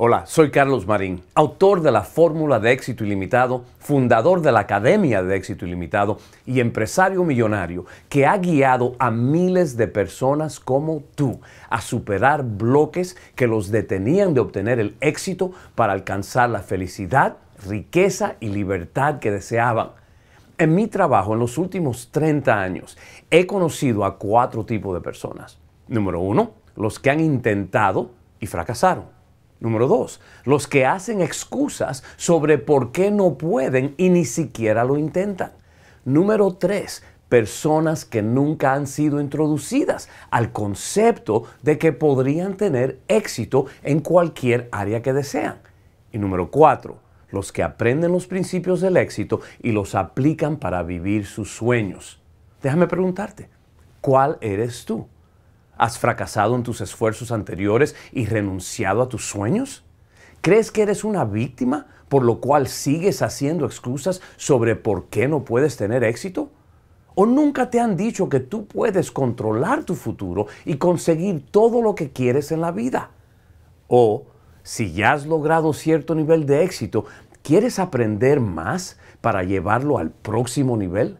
Hola, soy Carlos Marín, autor de la Fórmula de Éxito Ilimitado, fundador de la Academia de Éxito Ilimitado y empresario millonario que ha guiado a miles de personas como tú a superar bloques que los detenían de obtener el éxito para alcanzar la felicidad, riqueza y libertad que deseaban. En mi trabajo en los últimos 30 años he conocido a cuatro tipos de personas. Número uno, los que han intentado y fracasaron. Número dos, los que hacen excusas sobre por qué no pueden y ni siquiera lo intentan. Número tres, personas que nunca han sido introducidas al concepto de que podrían tener éxito en cualquier área que desean. Y número cuatro, los que aprenden los principios del éxito y los aplican para vivir sus sueños. Déjame preguntarte, ¿cuál eres tú? ¿Has fracasado en tus esfuerzos anteriores y renunciado a tus sueños? ¿Crees que eres una víctima, por lo cual sigues haciendo excusas sobre por qué no puedes tener éxito? ¿O nunca te han dicho que tú puedes controlar tu futuro y conseguir todo lo que quieres en la vida? ¿O si ya has logrado cierto nivel de éxito, quieres aprender más para llevarlo al próximo nivel?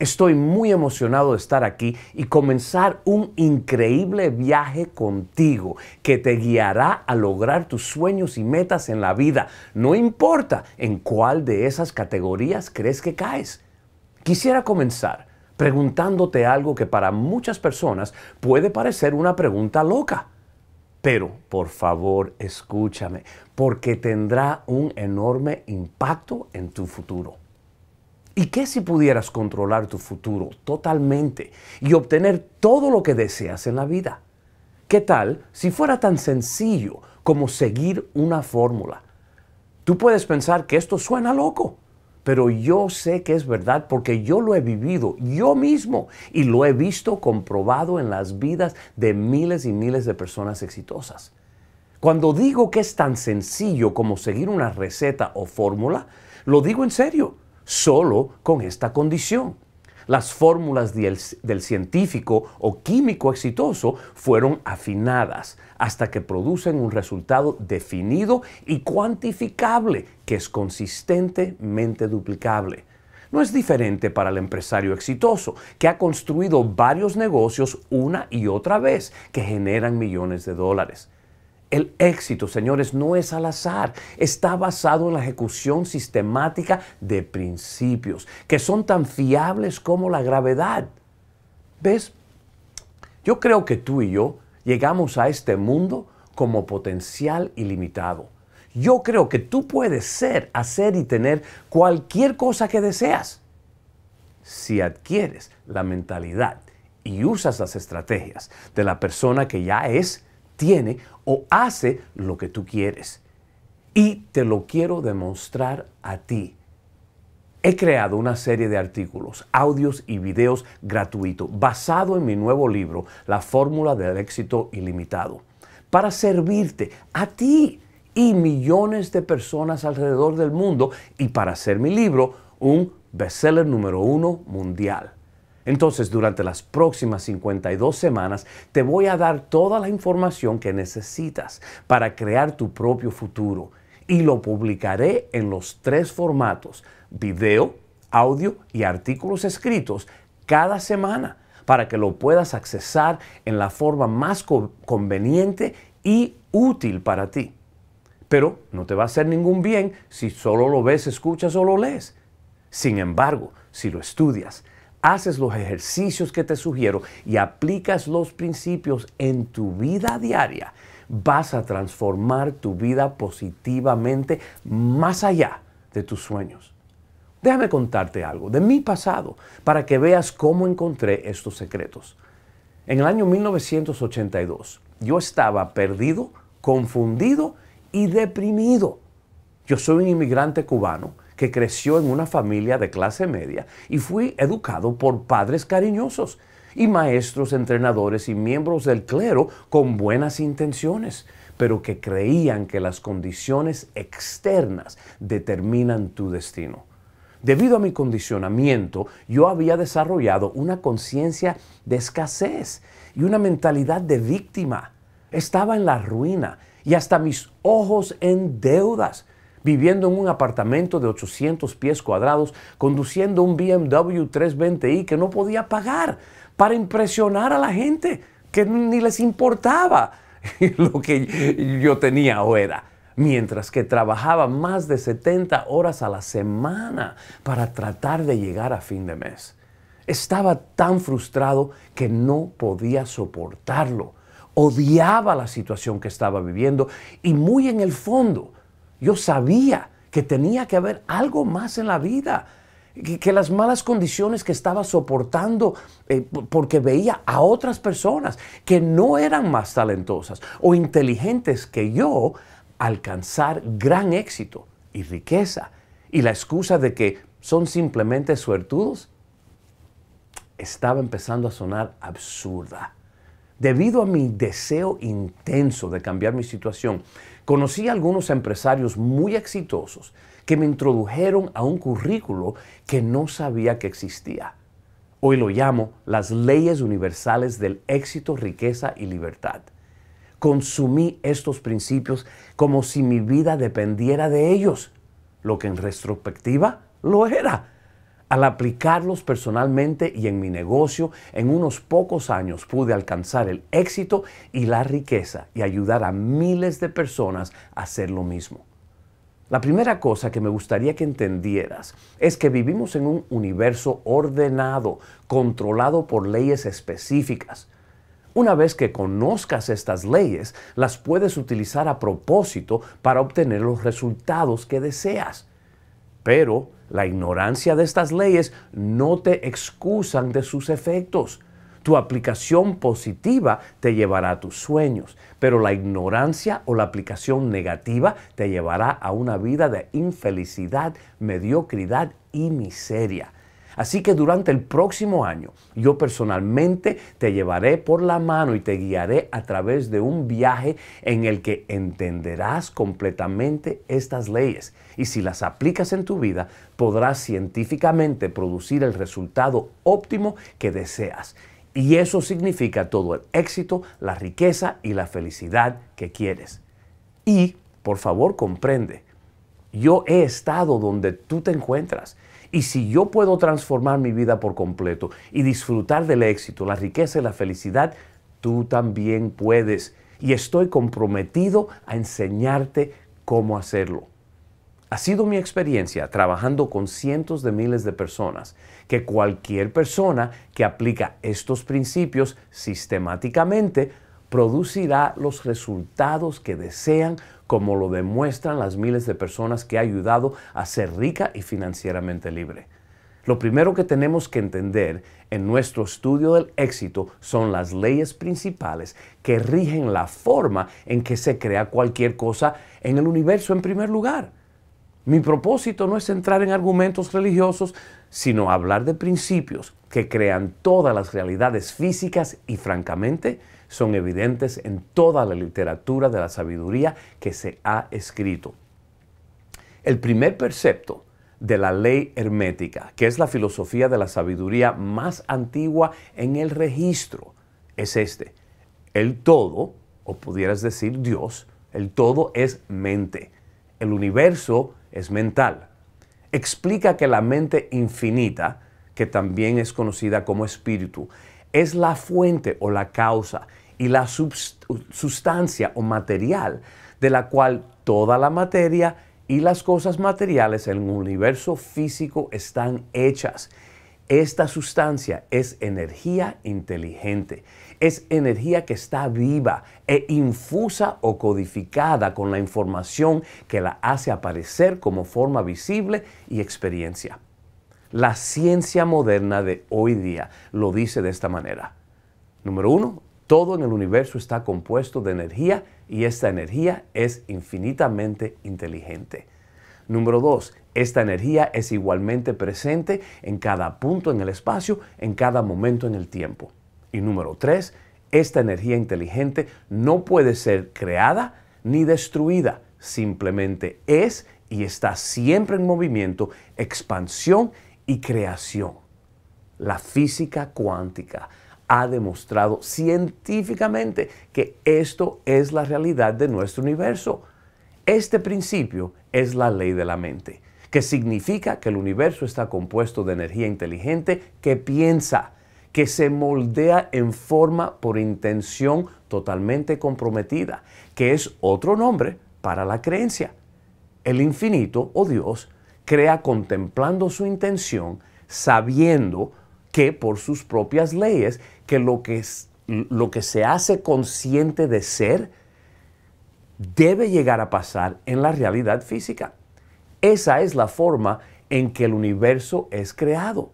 Estoy muy emocionado de estar aquí y comenzar un increíble viaje contigo que te guiará a lograr tus sueños y metas en la vida, no importa en cuál de esas categorías crees que caes. Quisiera comenzar preguntándote algo que para muchas personas puede parecer una pregunta loca. Pero, por favor, escúchame, porque tendrá un enorme impacto en tu futuro. ¿Y qué si pudieras controlar tu futuro totalmente y obtener todo lo que deseas en la vida? ¿Qué tal si fuera tan sencillo como seguir una fórmula? Tú puedes pensar que esto suena loco, pero yo sé que es verdad porque yo lo he vivido yo mismo y lo he visto comprobado en las vidas de miles y miles de personas exitosas. Cuando digo que es tan sencillo como seguir una receta o fórmula, lo digo en serio solo con esta condición. Las fórmulas del, científico o químico exitoso fueron afinadas hasta que producen un resultado definido y cuantificable que es consistentemente duplicable. No es diferente para el empresario exitoso, que ha construido varios negocios una y otra vez que generan millones de dólares. El éxito, señores, no es al azar. Está basado en la ejecución sistemática de principios que son tan fiables como la gravedad. ¿Ves? Yo creo que tú y yo llegamos a este mundo como potencial ilimitado. Yo creo que tú puedes ser, hacer y tener cualquier cosa que deseas si adquieres la mentalidad y usas las estrategias de la persona que ya es tiene o hace lo que tú quieres. Y te lo quiero demostrar a ti. He creado una serie de artículos, audios y videos gratuitos basado en mi nuevo libro, La Fórmula del Éxito Ilimitado, para servirte a ti y millones de personas alrededor del mundo y para hacer mi libro un bestseller número uno mundial. Entonces, durante las próximas 52 semanas, te voy a dar toda la información que necesitas para crear tu propio futuro y lo publicaré en los tres formatos, video, audio y artículos escritos cada semana para que lo puedas accesar en la forma más conveniente y útil para ti. Pero no te va a hacer ningún bien si solo lo ves, escuchas o lo lees. Sin embargo, si lo estudias, haces los ejercicios que te sugiero y aplicas los principios en tu vida diaria, vas a transformar tu vida positivamente más allá de tus sueños. Déjame contarte algo de mi pasado para que veas cómo encontré estos secretos. En el año 1982 yo estaba perdido, confundido y deprimido. Yo soy un inmigrante cubano que creció en una familia de clase media y fui educado por padres cariñosos y maestros, entrenadores y miembros del clero con buenas intenciones, pero que creían que las condiciones externas determinan tu destino. Debido a mi condicionamiento, yo había desarrollado una conciencia de escasez y una mentalidad de víctima. Estaba en la ruina y hasta mis ojos en deudas viviendo en un apartamento de 800 pies cuadrados, conduciendo un BMW 320i que no podía pagar para impresionar a la gente, que ni les importaba lo que yo tenía o era mientras que trabajaba más de 70 horas a la semana para tratar de llegar a fin de mes. Estaba tan frustrado que no podía soportarlo. Odiaba la situación que estaba viviendo y muy en el fondo yo sabía que tenía que haber algo más en la vida, que, las malas condiciones que estaba soportando eh, porque veía a otras personas que no eran más talentosas o inteligentes que yo alcanzar gran éxito y riqueza. Y la excusa de que son simplemente suertudos estaba empezando a sonar absurda. Debido a mi deseo intenso de cambiar mi situación, conocí a algunos empresarios muy exitosos que me introdujeron a un currículo que no sabía que existía. Hoy lo llamo las leyes universales del éxito, riqueza y libertad. Consumí estos principios como si mi vida dependiera de ellos, lo que en retrospectiva lo era. Al aplicarlos personalmente y en mi negocio, en unos pocos años pude alcanzar el éxito y la riqueza y ayudar a miles de personas a hacer lo mismo. La primera cosa que me gustaría que entendieras es que vivimos en un universo ordenado, controlado por leyes específicas. Una vez que conozcas estas leyes, las puedes utilizar a propósito para obtener los resultados que deseas. Pero la ignorancia de estas leyes no te excusan de sus efectos. Tu aplicación positiva te llevará a tus sueños, pero la ignorancia o la aplicación negativa te llevará a una vida de infelicidad, mediocridad y miseria. Así que durante el próximo año yo personalmente te llevaré por la mano y te guiaré a través de un viaje en el que entenderás completamente estas leyes y si las aplicas en tu vida podrás científicamente producir el resultado óptimo que deseas. Y eso significa todo el éxito, la riqueza y la felicidad que quieres. Y, por favor, comprende, yo he estado donde tú te encuentras y si yo puedo transformar mi vida por completo y disfrutar del éxito, la riqueza y la felicidad, tú también puedes. Y estoy comprometido a enseñarte cómo hacerlo. Ha sido mi experiencia trabajando con cientos de miles de personas que cualquier persona que aplica estos principios sistemáticamente producirá los resultados que desean como lo demuestran las miles de personas que ha ayudado a ser rica y financieramente libre. Lo primero que tenemos que entender en nuestro estudio del éxito son las leyes principales que rigen la forma en que se crea cualquier cosa en el universo en primer lugar. Mi propósito no es entrar en argumentos religiosos, sino hablar de principios que crean todas las realidades físicas y francamente son evidentes en toda la literatura de la sabiduría que se ha escrito. El primer precepto de la ley hermética, que es la filosofía de la sabiduría más antigua en el registro, es este. El todo, o pudieras decir Dios, el todo es mente. El universo es mental. Explica que la mente infinita, que también es conocida como espíritu, es la fuente o la causa y la sustancia o material de la cual toda la materia y las cosas materiales en el universo físico están hechas. Esta sustancia es energía inteligente, es energía que está viva e infusa o codificada con la información que la hace aparecer como forma visible y experiencia. La ciencia moderna de hoy día lo dice de esta manera. Número uno, todo en el universo está compuesto de energía y esta energía es infinitamente inteligente. Número dos, esta energía es igualmente presente en cada punto en el espacio, en cada momento en el tiempo. Y número tres, esta energía inteligente no puede ser creada ni destruida, simplemente es y está siempre en movimiento, expansión y creación. La física cuántica ha demostrado científicamente que esto es la realidad de nuestro universo. Este principio es la ley de la mente, que significa que el universo está compuesto de energía inteligente que piensa, que se moldea en forma por intención totalmente comprometida, que es otro nombre para la creencia. El infinito o Dios crea contemplando su intención, sabiendo que por sus propias leyes, que lo que, lo que se hace consciente de ser debe llegar a pasar en la realidad física. Esa es la forma en que el universo es creado.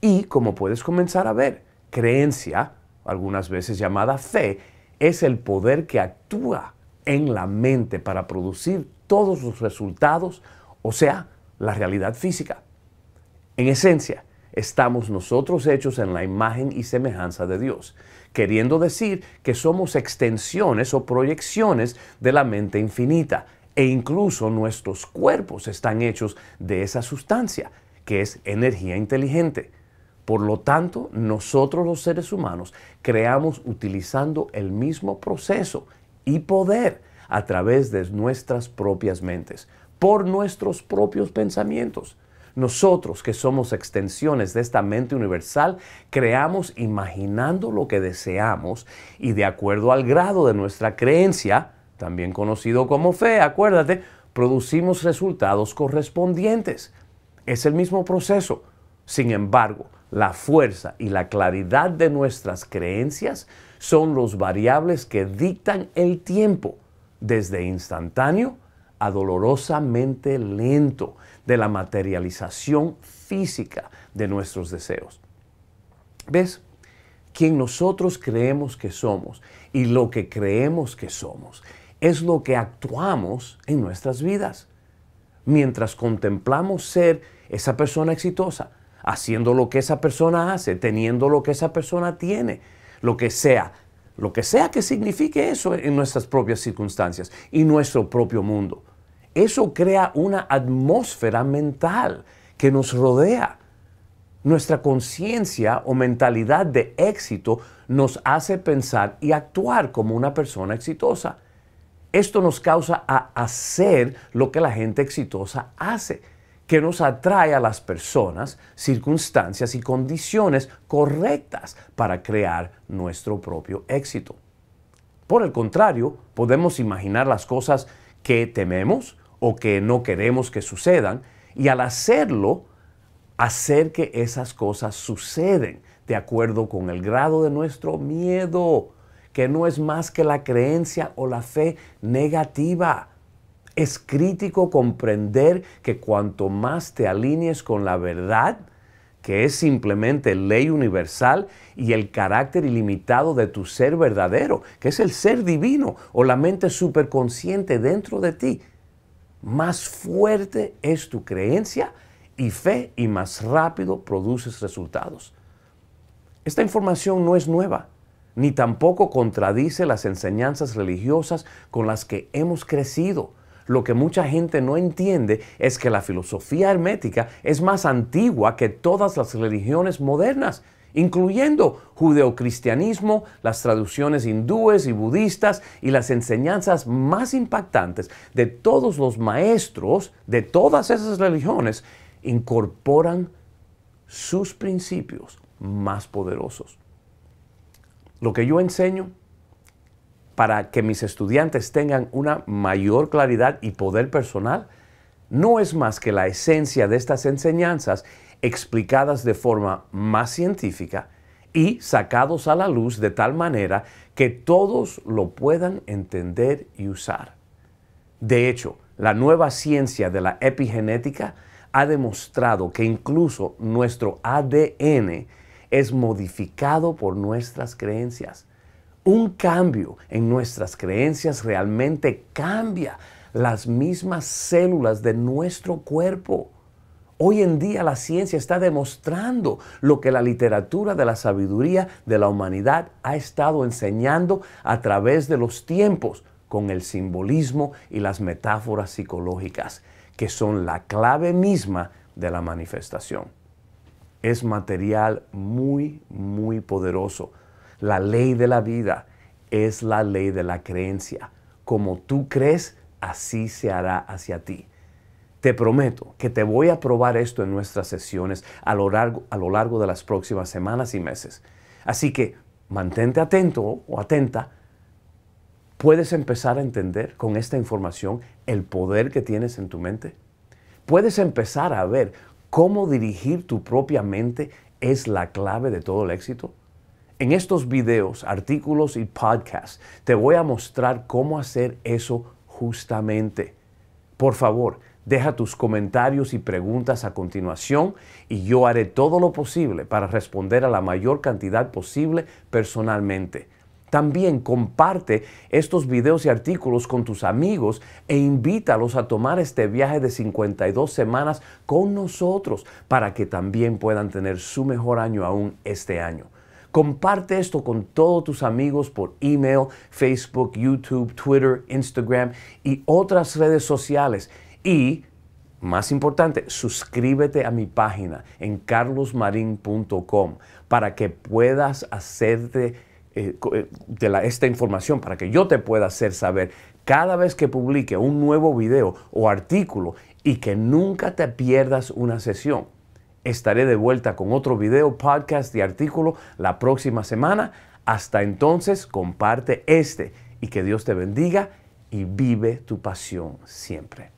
Y como puedes comenzar a ver, creencia, algunas veces llamada fe, es el poder que actúa en la mente para producir todos los resultados, o sea, la realidad física. En esencia, estamos nosotros hechos en la imagen y semejanza de Dios, queriendo decir que somos extensiones o proyecciones de la mente infinita, e incluso nuestros cuerpos están hechos de esa sustancia, que es energía inteligente. Por lo tanto, nosotros los seres humanos creamos utilizando el mismo proceso y poder a través de nuestras propias mentes por nuestros propios pensamientos. Nosotros, que somos extensiones de esta mente universal, creamos imaginando lo que deseamos y de acuerdo al grado de nuestra creencia, también conocido como fe, acuérdate, producimos resultados correspondientes. Es el mismo proceso. Sin embargo, la fuerza y la claridad de nuestras creencias son los variables que dictan el tiempo, desde instantáneo a dolorosamente lento de la materialización física de nuestros deseos. ¿Ves? Quien nosotros creemos que somos y lo que creemos que somos es lo que actuamos en nuestras vidas. Mientras contemplamos ser esa persona exitosa, haciendo lo que esa persona hace, teniendo lo que esa persona tiene, lo que sea, lo que sea que signifique eso en nuestras propias circunstancias y nuestro propio mundo eso crea una atmósfera mental que nos rodea. Nuestra conciencia o mentalidad de éxito nos hace pensar y actuar como una persona exitosa. Esto nos causa a hacer lo que la gente exitosa hace, que nos atrae a las personas, circunstancias y condiciones correctas para crear nuestro propio éxito. Por el contrario, podemos imaginar las cosas que tememos o que no queremos que sucedan, y al hacerlo, hacer que esas cosas suceden de acuerdo con el grado de nuestro miedo, que no es más que la creencia o la fe negativa. Es crítico comprender que cuanto más te alinees con la verdad, que es simplemente ley universal y el carácter ilimitado de tu ser verdadero, que es el ser divino o la mente superconsciente dentro de ti, más fuerte es tu creencia y fe y más rápido produces resultados. Esta información no es nueva, ni tampoco contradice las enseñanzas religiosas con las que hemos crecido. Lo que mucha gente no entiende es que la filosofía hermética es más antigua que todas las religiones modernas incluyendo judeocristianismo, las traducciones hindúes y budistas y las enseñanzas más impactantes de todos los maestros de todas esas religiones, incorporan sus principios más poderosos. Lo que yo enseño para que mis estudiantes tengan una mayor claridad y poder personal, no es más que la esencia de estas enseñanzas explicadas de forma más científica y sacados a la luz de tal manera que todos lo puedan entender y usar. De hecho, la nueva ciencia de la epigenética ha demostrado que incluso nuestro ADN es modificado por nuestras creencias. Un cambio en nuestras creencias realmente cambia las mismas células de nuestro cuerpo. Hoy en día la ciencia está demostrando lo que la literatura de la sabiduría de la humanidad ha estado enseñando a través de los tiempos con el simbolismo y las metáforas psicológicas, que son la clave misma de la manifestación. Es material muy, muy poderoso. La ley de la vida es la ley de la creencia. Como tú crees, así se hará hacia ti. Te prometo que te voy a probar esto en nuestras sesiones a lo largo, a lo largo de las próximas semanas y meses. Así que mantente atento o atenta. ¿Puedes empezar a entender con esta información el poder que tienes en tu mente? ¿Puedes empezar a ver cómo dirigir tu propia mente es la clave de todo el éxito? En estos videos, artículos y podcasts te voy a mostrar cómo hacer eso justamente. Por favor, Deja tus comentarios y preguntas a continuación y yo haré todo lo posible para responder a la mayor cantidad posible personalmente. También comparte estos videos y artículos con tus amigos e invítalos a tomar este viaje de 52 semanas con nosotros para que también puedan tener su mejor año aún este año. Comparte esto con todos tus amigos por email, Facebook, YouTube, Twitter, Instagram y otras redes sociales y más importante, suscríbete a mi página en carlosmarin.com para que puedas hacerte eh, eh, de esta información, para que yo te pueda hacer saber cada vez que publique un nuevo video o artículo y que nunca te pierdas una sesión. Estaré de vuelta con otro video, podcast y artículo la próxima semana. Hasta entonces, comparte este y que Dios te bendiga y vive tu pasión siempre.